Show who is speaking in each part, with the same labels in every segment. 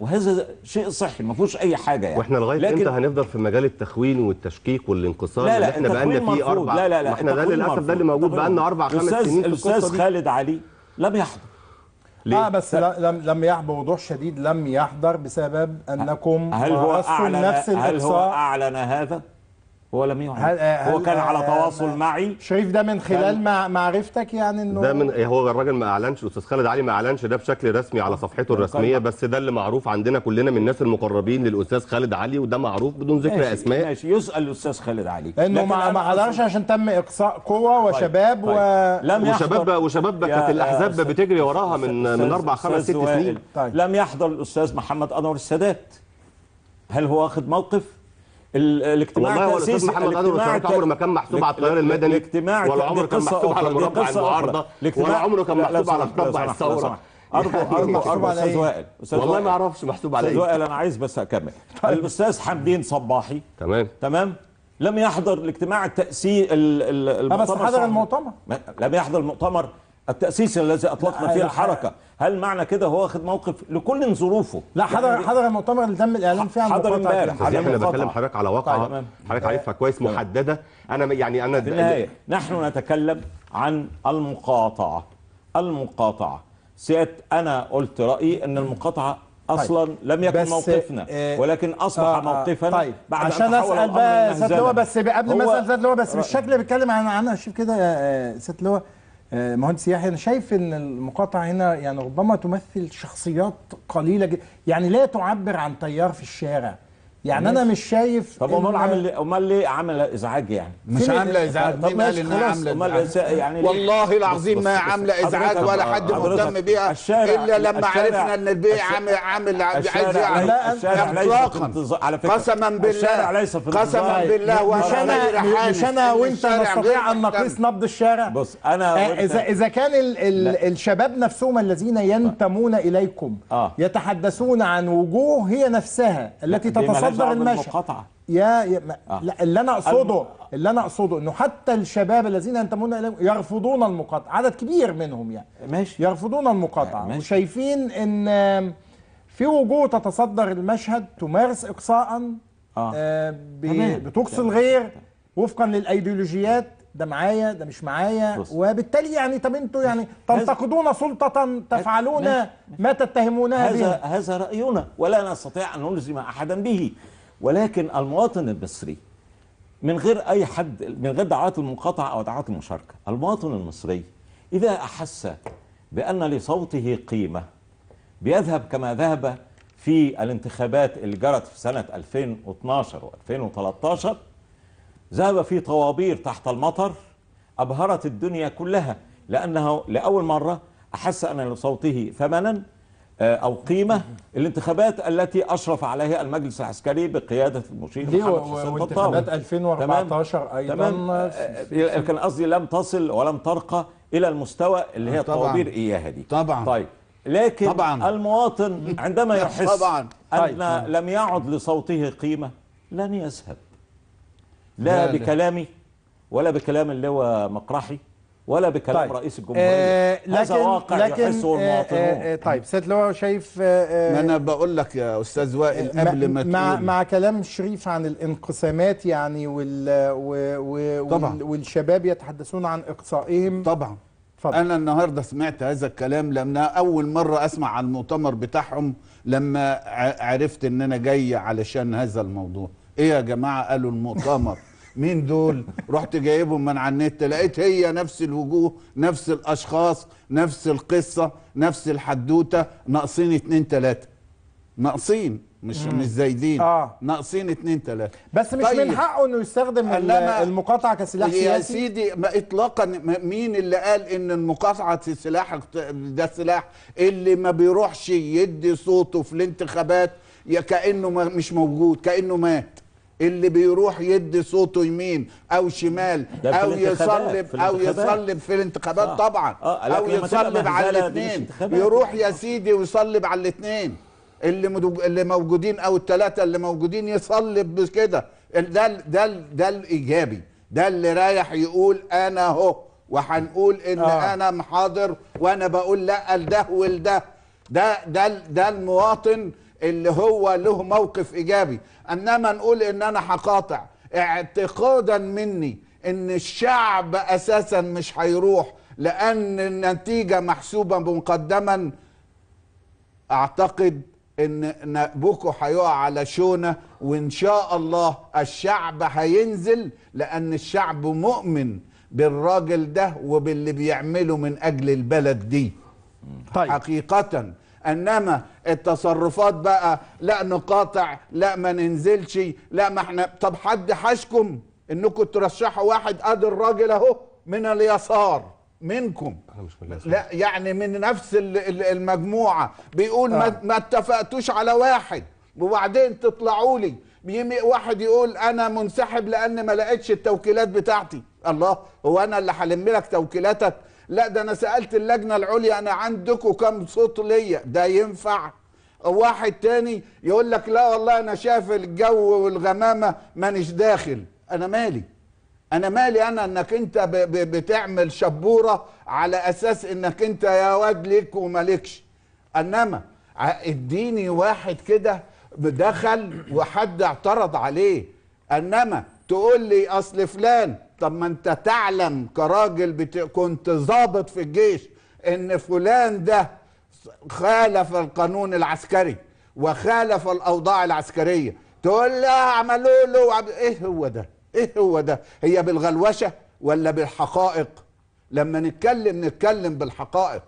Speaker 1: وهذا شيء صحي ما فيهوش اي حاجه يعني واحنا لغايه لكن... امتى هنفضل في مجال التخوين والتشكيك والانقسام لا لا احنا بقالنا فيه اربع لا لا لا احنا ده للاسف ده اللي موجود بقالنا اربع خمس سنين في الاستاذ
Speaker 2: خالد علي لم يحضر ليه؟ آه بس لم لم يحضر بوضوح شديد لم يحضر بسبب انكم هل هو اعلن نفس هل هو
Speaker 1: اعلن هذا؟ هو لم يعلن آه، هو كان على آه، تواصل آه، معي شايف ده من خلال
Speaker 2: معرفتك يعني انه ده من
Speaker 1: هو الراجل ما اعلنش الاستاذ خالد علي ما اعلنش ده بشكل رسمي على صفحته الرسميه بس ده اللي معروف عندنا كلنا من الناس المقربين للاستاذ خالد علي وده معروف بدون ذكر ماشي اسماء ماشي يسال الاستاذ خالد علي انه ما ما
Speaker 2: حضرش عشان تم اقصاء قوة طيب، وشباب طيب. و لم وشباب وشباب كانت الاحزاب بتجري وراها من أستاذ من اربع خمس ست سنين
Speaker 1: طيب. لم يحضر الاستاذ محمد انور السادات هل هو واخد موقف الاجتماع والله الاستاذ محمد عدل عمره ما كان محسوب على التيار المدني الاجتماع ولا عمره كان محسوب على مربع المعارضه ولا عمره كان محسوب على مربع الثوره ارجو اربع اربع استاذ وائل والله ما اعرفش محسوب على ايه استاذ وائل انا عايز بس اكمل طيب. الاستاذ حمدين صباحي تمام تمام لم يحضر الاجتماع التاسيس المؤتمر بس حضر المؤتمر لم يحضر المؤتمر التأسيس الذي أطلقنا فيه الحركة هل معنى كده هو واخد موقف لكل ظروفه لا حضر يعني
Speaker 2: حضر المؤتمر اللي تم الاعلان فيه حضر امبارح انا بكلم حضرتك على واقعه طيب،
Speaker 1: حضرتك عارفها كويس محدده انا يعني انا في النهايه نحن نتكلم عن المقاطعه المقاطعه سيادة انا قلت رايي ان المقاطعه طيب. اصلا طيب. لم يكن موقفنا إيه ولكن اصبح آه،, آه موقفا طيب. بعد عشان اسال بقى سيادة لواء بس قبل ما اسال سيادة لواء بس بالشكل
Speaker 2: اللي بيتكلم عن عنها الشيف كده آه، سيادة لواء آه، مهندس يحيى انا شايف ان المقاطعه هنا يعني ربما تمثل شخصيات قليله جدا يعني لا تعبر عن تيار في الشارع يعني انا مش شايف طب امال عامل إيه؟ امال
Speaker 1: ليه عامله ازعاج يعني مش عامله ازعاج مين قال انها عامله ازعاج يعني والله العظيم ما عامله ازعاج ولا آه، حد مهتم بيها الا لما عرفنا ان البيع عامل عايز اطلاقا قسما بالله الشارع ليس في قسما بالله مش انا مش انا وانت نستطيع ان نقيس
Speaker 2: نبض الشارع
Speaker 1: بص انا آه، اذا اذا كان
Speaker 2: الشباب نفسهم الذين ينتمون اليكم آه. يتحدثون عن وجوه هي نفسها التي تتصدر مصدر المشي يا, يا آه. لا اللي انا اقصده اللي انا اقصده انه حتى الشباب الذين ينتمون اليهم يرفضون المقاطعه عدد كبير منهم يعني ماشي يرفضون المقاطعه ماشي. وشايفين ان في وجوه تتصدر المشهد تمارس اقصاء آه. آه بتقصي الغير وفقا للايديولوجيات ده معايا ده مش معايا وبالتالي يعني طب انتوا
Speaker 1: يعني تنتقدون سلطه تفعلون ما تتهمونها هذا بها. هذا راينا ولا نستطيع ان نلزم احدا به ولكن المواطن المصري من غير اي حد من غير دعوات المقاطعه او دعوات المشاركه المواطن المصري اذا احس بان لصوته قيمه بيذهب كما ذهب في الانتخابات اللي جرت في سنه 2012 و2013 ذهب في طوابير تحت المطر أبهرت الدنيا كلها لأنه لأول مرة أحس أن لصوته ثمنا آه، أو قيمة الانتخابات التي أشرف عليها المجلس العسكري بقيادة المشير محمد حسين وانتخابات
Speaker 2: 2014 أيضا تمام آه، آه، كان
Speaker 1: قصدي لم تصل ولم ترقى إلى المستوى اللي هي الطوابير إياها دي طبعا طيب لكن طبعا المواطن عندما يحس طبعا أن طيب. لم يعد لصوته قيمة لن يذهب لا, لا بكلامي ولا بكلام اللواء مقرحي ولا بكلام طيب. رئيس آه، الجمهوريه آه لكن هذا واقع لكن يحسه آه، آه، المواطنون آه
Speaker 2: آه طيب سيد لواء شايف آه ما انا بقول
Speaker 3: لك يا استاذ وائل قبل ما مع تقول. مع
Speaker 2: كلام شريف عن الانقسامات يعني وال و طبعا والشباب يتحدثون عن اقصائهم طبعا فضل. انا
Speaker 3: النهارده سمعت هذا الكلام لما اول مره اسمع عن المؤتمر بتاعهم لما عرفت ان انا جاي علشان هذا الموضوع ايه يا جماعه قالوا المؤتمر مين دول رحت جايبهم من على النت لقيت هي نفس الوجوه نفس الاشخاص نفس القصه نفس الحدوته ناقصين اتنين تلاته ناقصين مش مم. مش زايدين آه. ناقصين اتنين تلاته بس مش طيب. من حقه
Speaker 2: انه يستخدم المقاطعه كسلاح سياسي يا سيدي
Speaker 3: ما اطلاقا مين اللي قال ان المقاطعه سلاح ده سلاح اللي ما بيروحش يدي صوته في الانتخابات يا كانه مش موجود كانه مات اللي بيروح يدي صوته يمين او شمال او يصلب او يصلب في الانتخابات آه. طبعا آه، او يصلب على الاثنين يروح يا سيدي ويصلب على الاثنين اللي اللي موجودين او الثلاثه اللي موجودين يصلب كده ده ده ده الايجابي ده اللي رايح يقول انا اهو وهنقول ان آه. انا محاضر وانا بقول لا لده ولده ده ده ده المواطن اللي هو له موقف ايجابي انما نقول ان انا هقاطع اعتقادا مني ان الشعب اساسا مش هيروح لان النتيجه محسوبه مقدما اعتقد ان نأبوكو هيقع على شونه وان شاء الله الشعب هينزل لان الشعب مؤمن بالراجل ده وباللي بيعمله من اجل البلد دي طيب. حقيقه انما التصرفات بقى لا نقاطع لا ما ننزلش لا ما احنا طب حد حشكم انكم ترشحوا واحد ادي الراجل اهو من اليسار منكم لا يعني من نفس المجموعه بيقول آه. ما, ما اتفقتوش على واحد وبعدين تطلعوا لي واحد يقول انا منسحب لان ما لقيتش التوكيلات بتاعتي الله هو انا اللي هلم لك توكيلاتك لا ده انا سالت اللجنه العليا انا عندكم كم صوت ليا ده ينفع واحد تاني يقول لك لا والله انا شايف الجو والغمامه مانيش داخل انا مالي انا مالي انا انك انت بتعمل شبوره على اساس انك انت يا واد ليك ومالكش انما اديني واحد كده دخل وحد اعترض عليه انما تقول لي اصل فلان طب ما انت تعلم كراجل بت... كنت ظابط في الجيش ان فلان ده خالف القانون العسكري وخالف الاوضاع العسكريه تقول لا عملوا له وعب... ايه هو ده ايه هو ده هي بالغلوشه ولا بالحقائق لما نتكلم نتكلم بالحقائق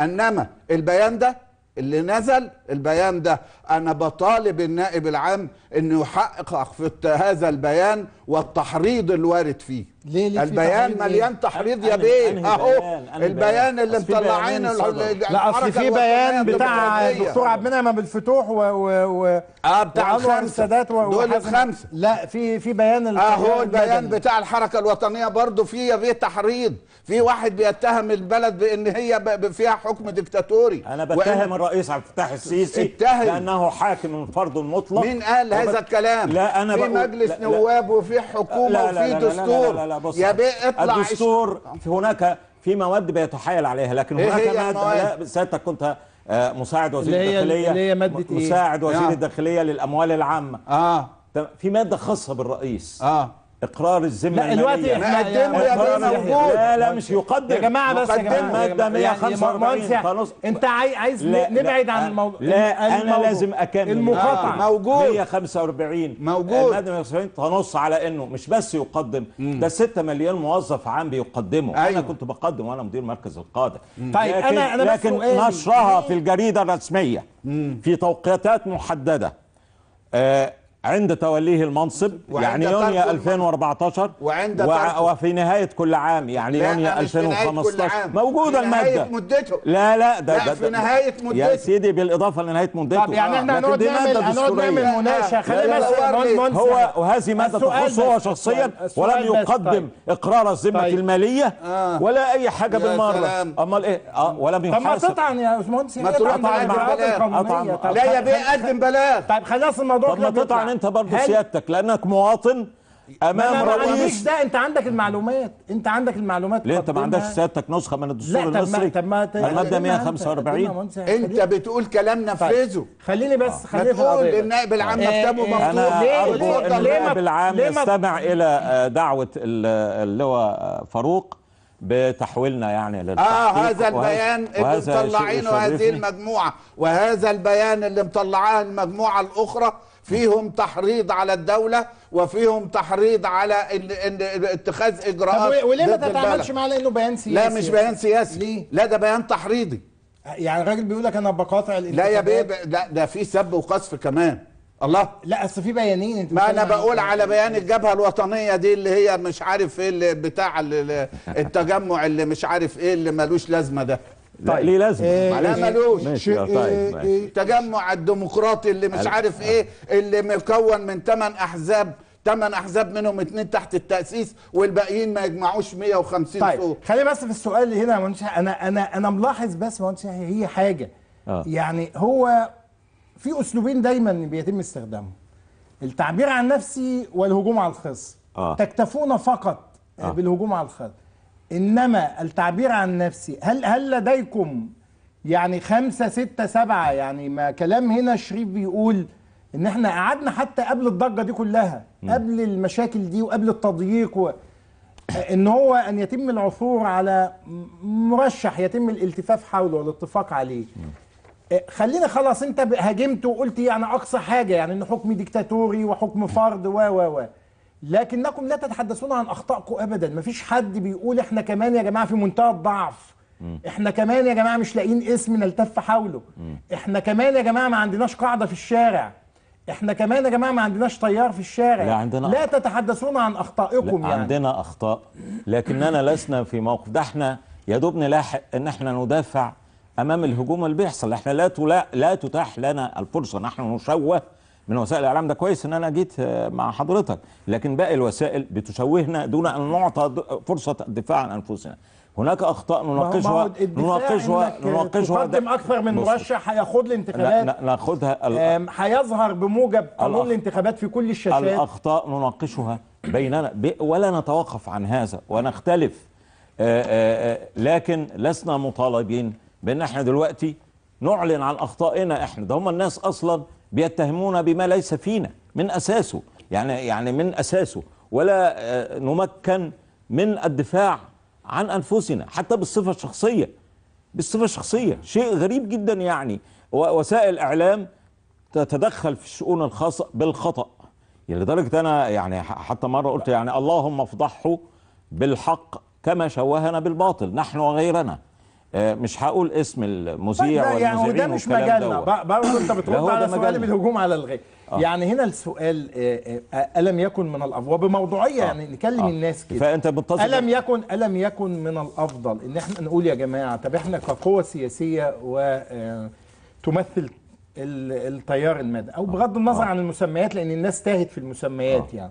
Speaker 3: انما البيان ده اللي نزل البيان ده انا بطالب النائب العام انه يحقق في هذا البيان والتحريض
Speaker 2: الوارد فيه ليه ليه البيان في مليان إيه؟ تحريض يا بيه اهو البيان اللي مطلعينه لا اصل في بيان بتاع الدكتور عبد المنعم ابو الفتوح و, و, و اه بتاع الخمسه دول الخمسه لا في في بيان اهو البيان
Speaker 3: بتاع الحركه الوطنيه برضه فيه يا بيه تحريض في واحد بيتهم البلد بان هي فيها حكم ديكتاتوري انا بتهم الرئيس عبد الفتاح السيسي اتهم لانه
Speaker 1: حاكم فرض المطلق مين قال هذا الكلام؟ لا انا في بقول مجلس لا نواب
Speaker 3: وفي حكومه لا لا وفي دستور لا لا لا لا يا بيه اطلع الدستور
Speaker 1: هناك في مواد بيتحايل عليها لكن إيه هناك مواد لا سيادتك كنت آه، مساعد وزير اللي الداخليه اللي هي ماده إيه؟ مساعد وزير نعم. الداخليه للاموال العامه اه في ماده خاصه بالرئيس اه اقرار الذمه لا احنا قدموا يا جماعه موجود لا لا مش يقدم يا جماعه بس يا جماعه الماده 145 خلاص
Speaker 2: انت عايز لا نبعد لا عن الموضوع لا انا الموضوع. لازم اكمل المقاطعه آه. موجود
Speaker 1: 145 موجود الماده 145 تنص على انه مش بس يقدم مم. ده 6 مليون موظف عام بيقدموا أيوة. انا كنت بقدم وانا مدير مركز القاده طيب انا انا انا لكن نشرها في الجريده الرسميه في توقيتات محدده آه عند توليه المنصب يعني يونيو 2014 وعند و... وفي نهاية كل عام يعني يونيو 2015 موجودة المادة نهايه مدته لا لا ده, لا ده, ده في نهاية مدته يا سيدي بالإضافة لنهاية مدته طب يعني احنا آه، هنقعد نعمل هنقعد نعمل مناقشة خلينا بس هو وهذه مادة تخصه هو شخصيا طيب، ولم يقدم طيب. إقرار الذمة طيب. المالية آه. ولا أي حاجة بالمرة أمال إيه أه ولم يحاسب طب ما تطعن يا باشمهندس ما تطعن تقدم لا يا بيه قدم بلاغ طيب خلاص الموضوع طب ما تطعن انت برضه سيادتك لانك مواطن امام رئيس
Speaker 2: ده انت عندك المعلومات انت عندك المعلومات ليه انت ما عندكش سيادتك
Speaker 1: نسخه من الدستور لا المصري طب ما الماده 145 انت
Speaker 2: بتقول كلام طيب، نفذه خليني بس خليني
Speaker 1: بتقول للنائب العام إيه، مكتبه إيه، مفتوح ليه ارجو ليه النائب العام يستمع الى آه، دعوه اللواء آه، فاروق بتحويلنا يعني للتحقيق اه هذا البيان اللي مطلعينه هذه المجموعه
Speaker 3: وهذا البيان اللي مطلعاه المجموعه الاخرى فيهم تحريض على الدوله وفيهم تحريض على ان ان اتخاذ اجراءات طب وليه ما تتعاملش معاه
Speaker 2: لانه بيان سياسي لا مش بيان
Speaker 3: سياسي ليه؟ لا ده بيان تحريضي يعني الراجل بيقول لك انا بقاطع لا يا بيه لا ده في سب وقذف كمان الله لا اصل في بيانين انت ما انا بقول على بيان الجبهه الوطنيه دي اللي هي مش عارف ايه اللي بتاع اللي التجمع اللي مش عارف ايه اللي ملوش لازمه ده
Speaker 1: طيب ليه لازمه إيه لا إيه، ملوش إيه طيب إيه،
Speaker 3: تجمع الديمقراطي اللي مش عارف آه. ايه اللي مكون من ثمان احزاب ثمان احزاب منهم اثنين تحت
Speaker 2: التاسيس والباقيين ما يجمعوش 150 طيب صوت خلي بس في السؤال هنا يا مهندس انا انا انا ملاحظ بس مهندس هي حاجه آه. يعني هو في اسلوبين دايما بيتم استخدامهم التعبير عن نفسي والهجوم على الخصم آه. تكتفون فقط آه. بالهجوم على الخصم انما التعبير عن نفسي هل هل لديكم يعني خمسة ستة سبعة يعني ما كلام هنا شريف بيقول ان احنا قعدنا حتى قبل الضجة دي كلها م. قبل المشاكل دي وقبل التضييق و... ان هو ان يتم العثور على مرشح يتم الالتفاف حوله والاتفاق عليه م. إيه، خلينا خلاص انت هاجمت وقلت يعني اقصى حاجة يعني ان حكم ديكتاتوري وحكم فرد و و و لكنكم لا تتحدثون عن اخطائكم ابدا مفيش حد بيقول احنا كمان يا جماعه في منتهى الضعف احنا كمان يا جماعه مش لاقيين اسم نلتف حوله احنا كمان يا جماعه ما عندناش قاعده في الشارع
Speaker 1: احنا كمان يا جماعه ما عندناش طيار في الشارع لا, عندنا لا تتحدثون عن اخطائكم لا يعني عندنا اخطاء لكننا لسنا في موقف ده احنا يا دوب نلاحق ان احنا ندافع امام الهجوم اللي بيحصل احنا لا لا تتاح لنا الفرصه نحن نشوه من وسائل الاعلام ده كويس ان انا جيت آه، مع حضرتك لكن باقي الوسائل بتشوهنا دون ان نعطى فرصه الدفاع عن انفسنا هناك اخطاء نناقشها نناقشها نناقشها تقدم اكثر من مرشح
Speaker 2: هياخد الانتخابات ناخدها هيظهر بموجب قانون الانتخابات في كل الشاشات
Speaker 1: الاخطاء نناقشها بيننا ولا نتوقف عن هذا ونختلف آه، آه، لكن لسنا مطالبين بان احنا دلوقتي نعلن عن اخطائنا احنا ده هم الناس اصلا بيتهمونا بما ليس فينا من أساسه يعني يعني من أساسه ولا آه، نمكن من الدفاع عن أنفسنا حتى بالصفة الشخصية بالصفة الشخصية شيء غريب جدا يعني وسائل الإعلام تتدخل في الشؤون الخاصة بالخطأ يعني لدرجة أنا يعني حتى مرة قلت يعني اللهم افضحه بالحق كما شوهنا بالباطل نحن وغيرنا آه، مش هقول اسم المذيع ولا طيب، يعني وده مش مجالنا برضه انت بترد على سؤال
Speaker 2: بالهجوم على الغي آه. يعني هنا السؤال آه، آه، الم يكن من الافضل بموضوعيه آه. يعني نكلم آه. الناس
Speaker 1: كده فانت بتتصل الم
Speaker 2: يكن الم يكن من الافضل ان احنا نقول يا جماعه طب احنا كقوه سياسيه وتمثل التيار المادي او بغض النظر آه. عن المسميات لان الناس تاهت في المسميات آه. يعني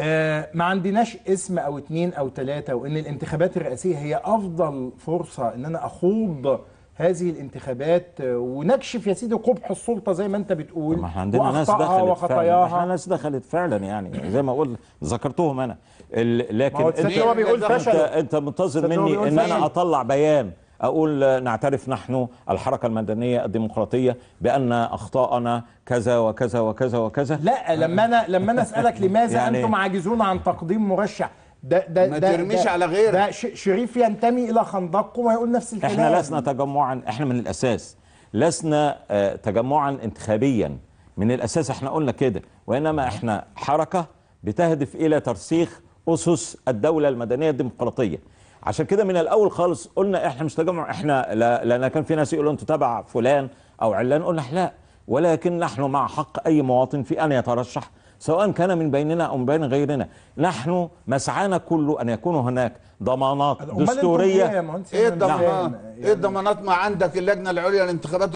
Speaker 2: آه، ما عندناش اسم او اتنين او تلاتة وان الانتخابات الرئاسية هي افضل فرصة ان انا اخوض هذه الانتخابات آه، ونكشف يا سيدي قبح السلطه زي ما
Speaker 1: انت بتقول ما احنا عندنا ناس دخلت فعلا احنا ناس دخلت فعلا يعني زي ما اقول ذكرتهم انا لكن انت, انت, انت منتظر مني ان انا اطلع بيان أقول نعترف نحن الحركة المدنية الديمقراطية بأن أخطاءنا كذا وكذا وكذا وكذا لا لما
Speaker 2: أنا لما أنا أسألك لماذا يعني أنتم عاجزون عن تقديم مرشح ده ده ما ده ترميش ده على غير ده شريف ينتمي إلى خندقه ويقول
Speaker 1: نفس الكلام احنا لسنا تجمعا احنا من الأساس لسنا آه، تجمعا انتخابيا من الأساس احنا قلنا كده وإنما احنا حركة بتهدف إلى ترسيخ أسس الدولة المدنية الديمقراطية عشان كده من الاول خالص قلنا احنا مش تجمع احنا لان كان في ناس يقولوا انتوا تبع فلان او علان قلنا لا ولكن نحن مع حق اي مواطن في ان يترشح سواء كان من بيننا او من بين غيرنا نحن مسعانا كله ان يكون هناك ضمانات دستوريه إيه, نعم. ايه الضمانات
Speaker 3: ايه الضمانات ما عندك اللجنه العليا للانتخابات